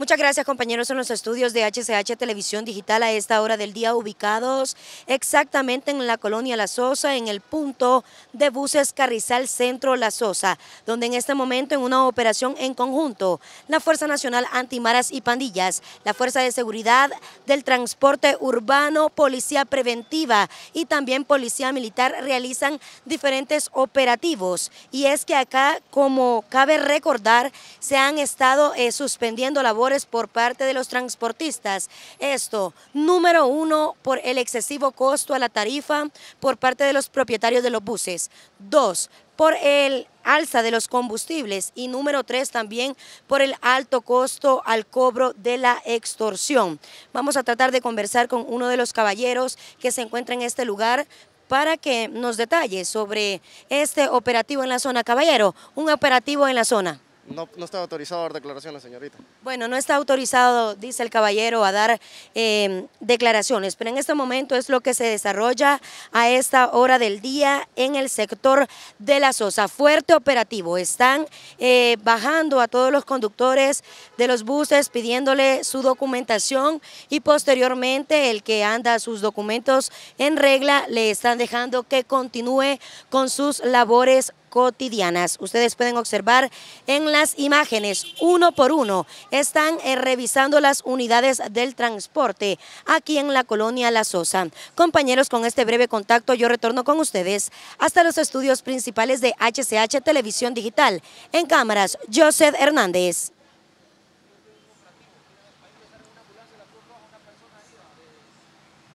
Muchas gracias compañeros en los estudios de HCH Televisión Digital a esta hora del día ubicados exactamente en la colonia La Sosa, en el punto de buses Carrizal Centro La Sosa, donde en este momento en una operación en conjunto, la Fuerza Nacional Antimaras y Pandillas, la Fuerza de Seguridad del Transporte Urbano, Policía Preventiva y también Policía Militar realizan diferentes operativos. Y es que acá, como cabe recordar, se han estado eh, suspendiendo labor por parte de los transportistas. Esto, número uno, por el excesivo costo a la tarifa por parte de los propietarios de los buses. Dos, por el alza de los combustibles y número tres también por el alto costo al cobro de la extorsión. Vamos a tratar de conversar con uno de los caballeros que se encuentra en este lugar para que nos detalle sobre este operativo en la zona. Caballero, un operativo en la zona. No, está autorizado a dar declaraciones, señorita. Bueno, no está autorizado, dice el caballero, a dar em, declaraciones, pero en este momento es lo que se desarrolla a esta hora del día en el sector de la Sosa. Fuerte operativo, están eh, bajando a todos los conductores de los buses pidiéndole su documentación y posteriormente el que anda sus documentos en regla le están dejando que continúe con sus labores cotidianas. Ustedes pueden observar en las imágenes, uno por uno, están eh, revisando las unidades del transporte aquí en la colonia La Sosa. Compañeros, con este breve contacto yo retorno con ustedes hasta los estudios principales de HCH Televisión Digital. En cámaras, Joseph Hernández.